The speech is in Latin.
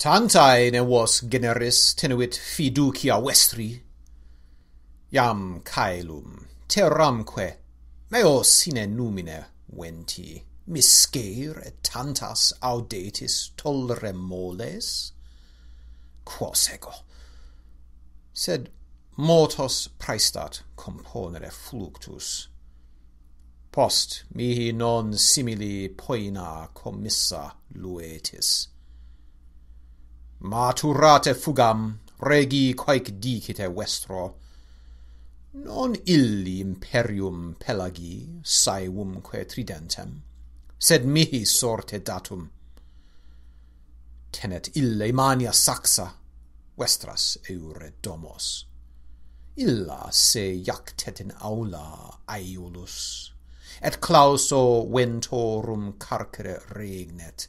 Tantae ne vos generis tenuit fiducia vestri. Iam caelum, terramque, meo sine numine venti, miscer et tantas audetis tolre moles? Quos ego? Sed motos praestat componere fluctus. Post mihi non simili poina commissa luetis maturate fugam regi quaec dicite vestro non illi imperium pelagi saeumque tridentem sed mihi sorte datum tenet ille mania saxa vestras eure domos illa se jactet in aula aeolus et clauso ventorum carcere regnet